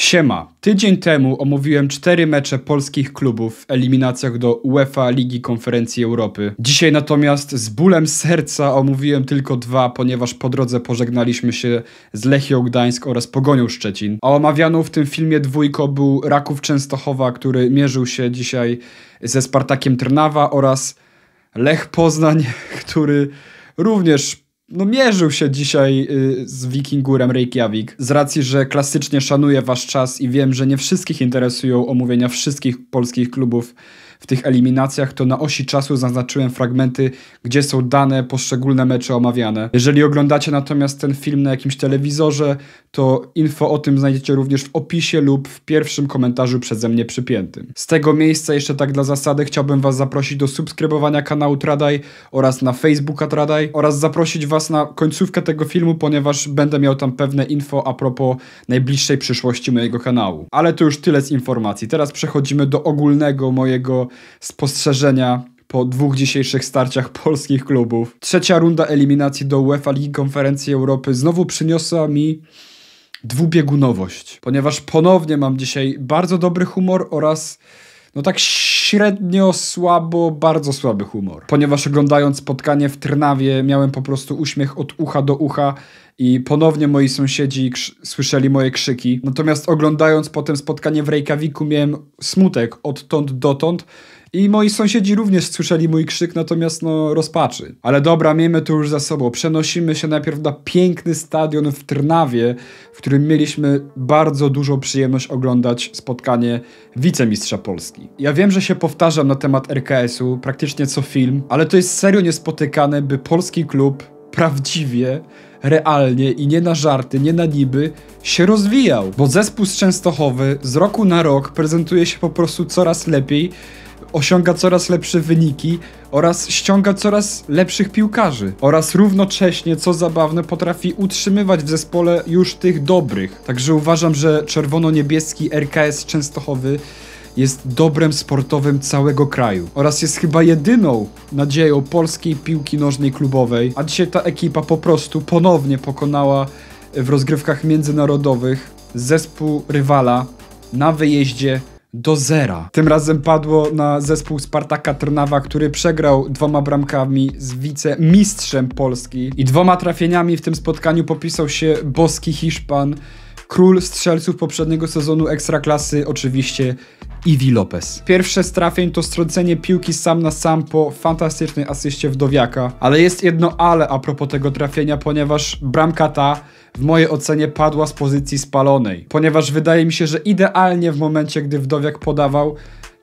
Siema. Tydzień temu omówiłem cztery mecze polskich klubów w eliminacjach do UEFA Ligi Konferencji Europy. Dzisiaj natomiast z bólem serca omówiłem tylko dwa, ponieważ po drodze pożegnaliśmy się z Lechią Gdańsk oraz Pogonią Szczecin. A omawianą w tym filmie dwójko był Raków Częstochowa, który mierzył się dzisiaj ze Spartakiem Trnawa oraz Lech Poznań, który również no mierzył się dzisiaj y, z Wikingurem Reykjavik. Z racji, że klasycznie szanuję wasz czas i wiem, że nie wszystkich interesują omówienia wszystkich polskich klubów w tych eliminacjach, to na osi czasu zaznaczyłem fragmenty, gdzie są dane poszczególne mecze omawiane. Jeżeli oglądacie natomiast ten film na jakimś telewizorze, to info o tym znajdziecie również w opisie lub w pierwszym komentarzu przeze mnie przypiętym. Z tego miejsca jeszcze tak dla zasady chciałbym Was zaprosić do subskrybowania kanału Tradaj oraz na Facebooka Tradaj oraz zaprosić Was na końcówkę tego filmu, ponieważ będę miał tam pewne info a propos najbliższej przyszłości mojego kanału. Ale to już tyle z informacji. Teraz przechodzimy do ogólnego mojego spostrzeżenia po dwóch dzisiejszych starciach polskich klubów. Trzecia runda eliminacji do UEFA Ligi Konferencji Europy znowu przyniosła mi dwubiegunowość, ponieważ ponownie mam dzisiaj bardzo dobry humor oraz no tak średnio, słabo, bardzo słaby humor. Ponieważ oglądając spotkanie w Trnawie miałem po prostu uśmiech od ucha do ucha i ponownie moi sąsiedzi słyszeli moje krzyki. Natomiast oglądając potem spotkanie w Reykjaviku miałem smutek odtąd dotąd, i moi sąsiedzi również słyszeli mój krzyk, natomiast no rozpaczy. Ale dobra, miejmy to już za sobą. Przenosimy się najpierw na piękny stadion w Trnawie, w którym mieliśmy bardzo dużą przyjemność oglądać spotkanie wicemistrza Polski. Ja wiem, że się powtarzam na temat RKS-u praktycznie co film, ale to jest serio niespotykane, by polski klub prawdziwie realnie i nie na żarty, nie na niby się rozwijał. Bo zespół z Częstochowy z roku na rok prezentuje się po prostu coraz lepiej osiąga coraz lepsze wyniki oraz ściąga coraz lepszych piłkarzy. Oraz równocześnie, co zabawne, potrafi utrzymywać w zespole już tych dobrych. Także uważam, że czerwono-niebieski RKS Częstochowy jest dobrem sportowym całego kraju oraz jest chyba jedyną nadzieją polskiej piłki nożnej klubowej, a dzisiaj ta ekipa po prostu ponownie pokonała w rozgrywkach międzynarodowych zespół rywala na wyjeździe do zera. Tym razem padło na zespół Spartaka Trnawa, który przegrał dwoma bramkami z wicemistrzem Polski i dwoma trafieniami w tym spotkaniu popisał się boski Hiszpan Król strzelców poprzedniego sezonu Ekstraklasy oczywiście Iwi Lopez. Pierwsze z trafień to strącenie piłki sam na sam po fantastycznej asyście Wdowiaka, ale jest jedno ale a propos tego trafienia, ponieważ bramka ta w mojej ocenie padła z pozycji spalonej, ponieważ wydaje mi się, że idealnie w momencie, gdy Wdowiak podawał,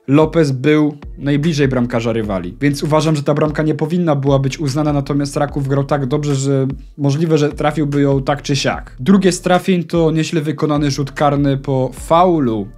Lopez był najbliżej bramkarza rywali, więc uważam, że ta bramka nie powinna była być uznana, natomiast Raków grał tak dobrze, że możliwe, że trafiłby ją tak czy siak. Drugie z trafień to nieźle wykonany rzut karny po faulu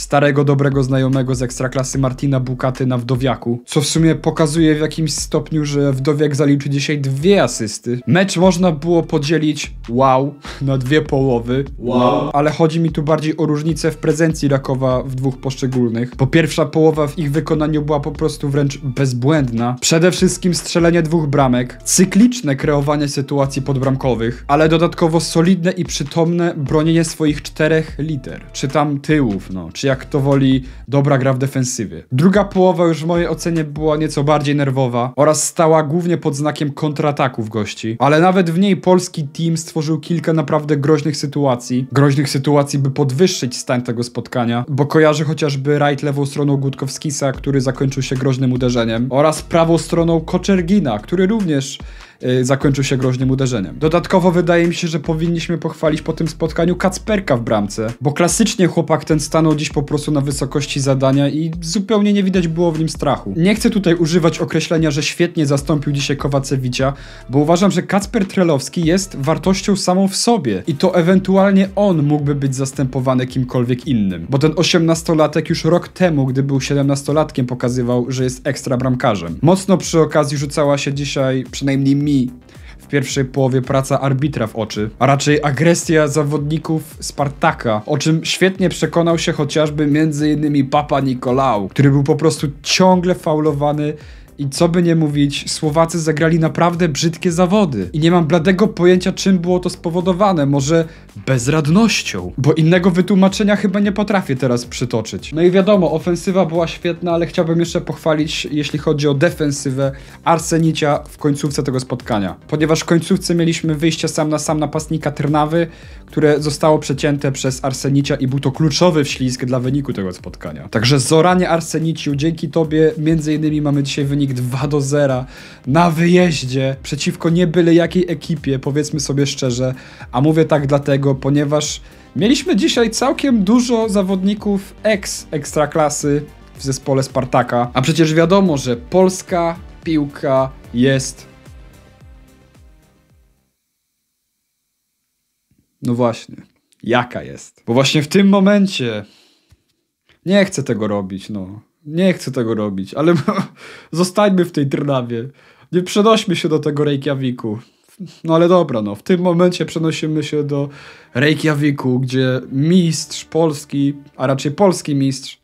starego, dobrego znajomego z ekstraklasy Martina Bukaty na Wdowiaku, co w sumie pokazuje w jakimś stopniu, że Wdowiak zaliczy dzisiaj dwie asysty. Mecz można było podzielić, wow, na dwie połowy, wow, ale chodzi mi tu bardziej o różnicę w prezencji Rakowa w dwóch poszczególnych, bo pierwsza połowa w ich wykonaniu była po prostu wręcz bezbłędna. Przede wszystkim strzelenie dwóch bramek, cykliczne kreowanie sytuacji podbramkowych, ale dodatkowo solidne i przytomne bronienie swoich czterech liter, czy tam tyłów, no, czy jak to woli, dobra gra w defensywie. Druga połowa już w mojej ocenie była nieco bardziej nerwowa oraz stała głównie pod znakiem kontrataków gości, ale nawet w niej polski team stworzył kilka naprawdę groźnych sytuacji, groźnych sytuacji, by podwyższyć stan tego spotkania, bo kojarzy chociażby right lewą stroną Gutkowskisa, który zakończył się groźnym uderzeniem, oraz prawą stroną Koczergina, który również Y, zakończył się groźnym uderzeniem. Dodatkowo wydaje mi się, że powinniśmy pochwalić po tym spotkaniu Kacperka w bramce, bo klasycznie chłopak ten stanął dziś po prostu na wysokości zadania i zupełnie nie widać było w nim strachu. Nie chcę tutaj używać określenia, że świetnie zastąpił dzisiaj Kowacewicza, bo uważam, że Kacper Trelowski jest wartością samą w sobie i to ewentualnie on mógłby być zastępowany kimkolwiek innym, bo ten 18-latek już rok temu, gdy był 17-latkiem pokazywał, że jest ekstra bramkarzem. Mocno przy okazji rzucała się dzisiaj, przynajmniej mi w pierwszej połowie praca arbitra w oczy, a raczej agresja zawodników Spartaka, o czym świetnie przekonał się chociażby m.in. Papa Nikolał, który był po prostu ciągle faulowany i co by nie mówić, Słowacy zagrali naprawdę brzydkie zawody. I nie mam bladego pojęcia, czym było to spowodowane. Może bezradnością. Bo innego wytłumaczenia chyba nie potrafię teraz przytoczyć. No i wiadomo, ofensywa była świetna, ale chciałbym jeszcze pochwalić, jeśli chodzi o defensywę, Arsenicia w końcówce tego spotkania. Ponieważ w końcówce mieliśmy wyjście sam na sam napastnika Trnawy, które zostało przecięte przez Arsenicia i był to kluczowy wślizg dla wyniku tego spotkania. Także Zoranie Arseniciu, dzięki tobie między innymi mamy dzisiaj wynik wynik 2 do 0 na wyjeździe przeciwko nie byle jakiej ekipie, powiedzmy sobie szczerze. A mówię tak dlatego, ponieważ mieliśmy dzisiaj całkiem dużo zawodników ex ekstraklasy w zespole Spartaka. A przecież wiadomo, że polska piłka jest No właśnie. Jaka jest? Bo właśnie w tym momencie nie chcę tego robić, no nie chcę tego robić, ale zostańmy w tej Trnawie. Nie przenośmy się do tego Reykjaviku. No ale dobra, no w tym momencie przenosimy się do Reykjaviku, gdzie mistrz polski, a raczej polski mistrz,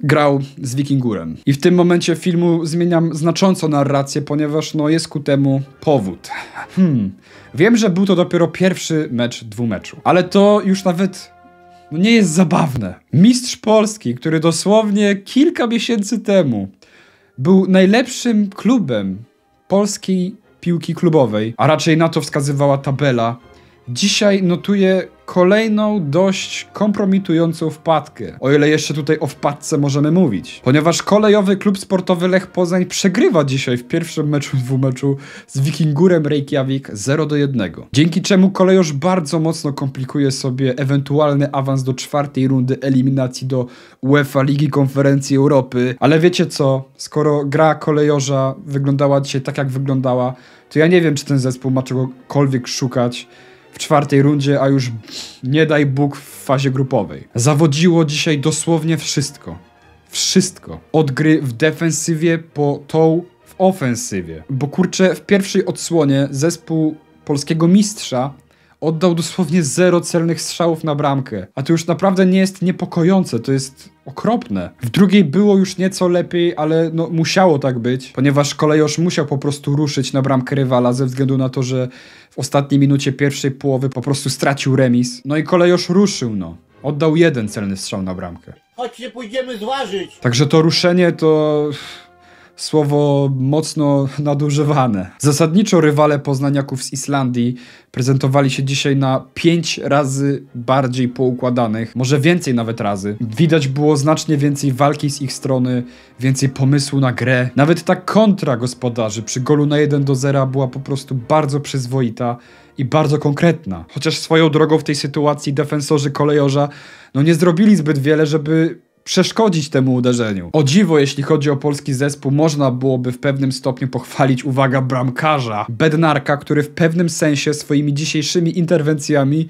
grał z Wikingurem. I w tym momencie filmu zmieniam znacząco narrację, ponieważ no jest ku temu powód. Hmm. Wiem, że był to dopiero pierwszy mecz dwumeczu, ale to już nawet no nie jest zabawne. Mistrz Polski, który dosłownie kilka miesięcy temu był najlepszym klubem polskiej piłki klubowej, a raczej na to wskazywała tabela Dzisiaj notuję kolejną dość kompromitującą wpadkę. O ile jeszcze tutaj o wpadce możemy mówić. Ponieważ kolejowy klub sportowy Lech Poznań przegrywa dzisiaj w pierwszym meczu dwumeczu z Wikingurem Reykjavik 0 do 1. Dzięki czemu kolejorz bardzo mocno komplikuje sobie ewentualny awans do czwartej rundy eliminacji do UEFA Ligi Konferencji Europy. Ale wiecie co? Skoro gra kolejorza wyglądała dzisiaj tak jak wyglądała, to ja nie wiem czy ten zespół ma czegokolwiek szukać w czwartej rundzie, a już nie daj Bóg w fazie grupowej. Zawodziło dzisiaj dosłownie wszystko. Wszystko. Od gry w defensywie po tą w ofensywie. Bo kurczę, w pierwszej odsłonie zespół polskiego mistrza Oddał dosłownie zero celnych strzałów na bramkę. A to już naprawdę nie jest niepokojące, to jest okropne. W drugiej było już nieco lepiej, ale no, musiało tak być, ponieważ kolejosz musiał po prostu ruszyć na bramkę rywala ze względu na to, że w ostatniej minucie pierwszej połowy po prostu stracił remis. No i kolejosz ruszył, no. Oddał jeden celny strzał na bramkę. Chodźcie, pójdziemy zważyć. Także to ruszenie to słowo mocno nadużywane. Zasadniczo rywale poznaniaków z Islandii prezentowali się dzisiaj na 5 razy bardziej poukładanych, może więcej nawet razy. Widać było znacznie więcej walki z ich strony, więcej pomysłu na grę. Nawet ta kontra gospodarzy przy golu na 1 do 0 była po prostu bardzo przyzwoita i bardzo konkretna. Chociaż swoją drogą w tej sytuacji defensorzy kolejorza no nie zrobili zbyt wiele, żeby przeszkodzić temu uderzeniu. O dziwo, jeśli chodzi o polski zespół, można byłoby w pewnym stopniu pochwalić, uwaga, bramkarza, Bednarka, który w pewnym sensie swoimi dzisiejszymi interwencjami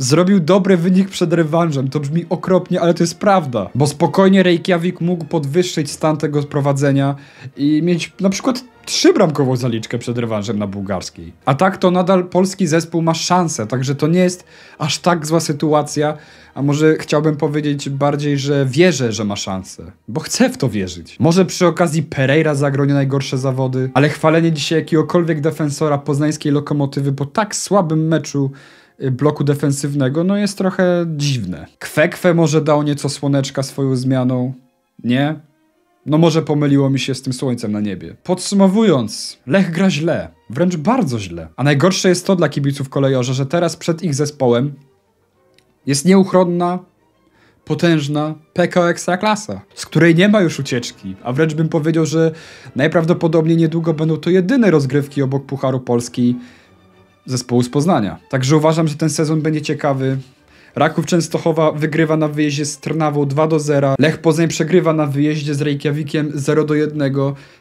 Zrobił dobry wynik przed rewanżem. To brzmi okropnie, ale to jest prawda. Bo spokojnie Reykjavik mógł podwyższyć stan tego prowadzenia i mieć na przykład trzybramkową zaliczkę przed rewanżem na bułgarskiej. A tak to nadal polski zespół ma szansę, także to nie jest aż tak zła sytuacja, a może chciałbym powiedzieć bardziej, że wierzę, że ma szansę, bo chcę w to wierzyć. Może przy okazji Pereira zagronie najgorsze zawody, ale chwalenie dzisiaj jakiegokolwiek defensora poznańskiej lokomotywy po tak słabym meczu bloku defensywnego, no jest trochę dziwne. Kwekwe może dał nieco słoneczka swoją zmianą, nie? No może pomyliło mi się z tym słońcem na niebie. Podsumowując, Lech gra źle, wręcz bardzo źle. A najgorsze jest to dla kibiców kolejorza, że teraz przed ich zespołem jest nieuchronna, potężna PKO Ekstraklasa, z której nie ma już ucieczki, a wręcz bym powiedział, że najprawdopodobniej niedługo będą to jedyne rozgrywki obok Pucharu Polski, zespołu z Poznania. Także uważam, że ten sezon będzie ciekawy. Raków Częstochowa wygrywa na wyjeździe z Trnawą 2 do 0. Lech Poznań przegrywa na wyjeździe z Reykjavikiem 0 do 1.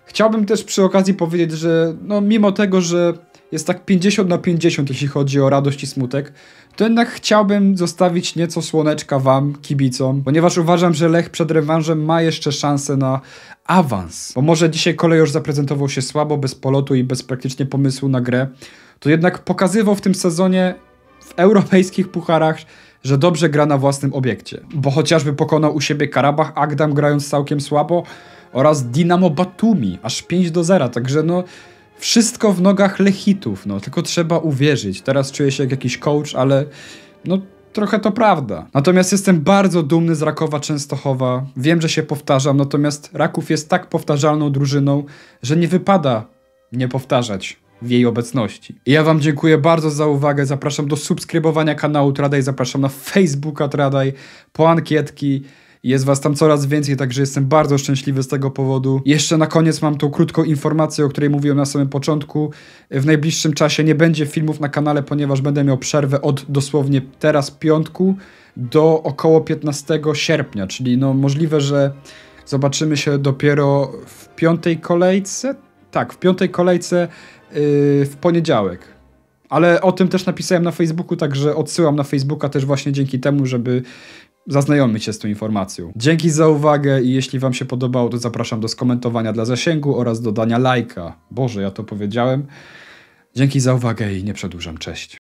Chciałbym też przy okazji powiedzieć, że no mimo tego, że jest tak 50 na 50 jeśli chodzi o radość i smutek, to jednak chciałbym zostawić nieco słoneczka wam, kibicom, ponieważ uważam, że Lech przed rewanżem ma jeszcze szansę na awans. Bo może dzisiaj już zaprezentował się słabo, bez polotu i bez praktycznie pomysłu na grę, to jednak pokazywał w tym sezonie w europejskich pucharach, że dobrze gra na własnym obiekcie. Bo chociażby pokonał u siebie Karabach Agdam grając całkiem słabo oraz Dinamo Batumi aż 5 do 0, także no wszystko w nogach Lechitów, no tylko trzeba uwierzyć. Teraz czuję się jak jakiś coach, ale no trochę to prawda. Natomiast jestem bardzo dumny z Rakowa Częstochowa. Wiem, że się powtarzam, natomiast Raków jest tak powtarzalną drużyną, że nie wypada nie powtarzać w jej obecności. Ja Wam dziękuję bardzo za uwagę. Zapraszam do subskrybowania kanału Tradaj, zapraszam na Facebooka Tradaj, po ankietki. Jest Was tam coraz więcej, także jestem bardzo szczęśliwy z tego powodu. Jeszcze na koniec mam tą krótką informację, o której mówiłem na samym początku. W najbliższym czasie nie będzie filmów na kanale, ponieważ będę miał przerwę od dosłownie teraz piątku do około 15 sierpnia, czyli no możliwe, że zobaczymy się dopiero w piątej kolejce. Tak, w piątej kolejce Y, w poniedziałek. Ale o tym też napisałem na Facebooku, także odsyłam na Facebooka też właśnie dzięki temu, żeby zaznajomić się z tą informacją. Dzięki za uwagę i jeśli Wam się podobało, to zapraszam do skomentowania dla zasięgu oraz dodania lajka. Boże, ja to powiedziałem. Dzięki za uwagę i nie przedłużam. Cześć.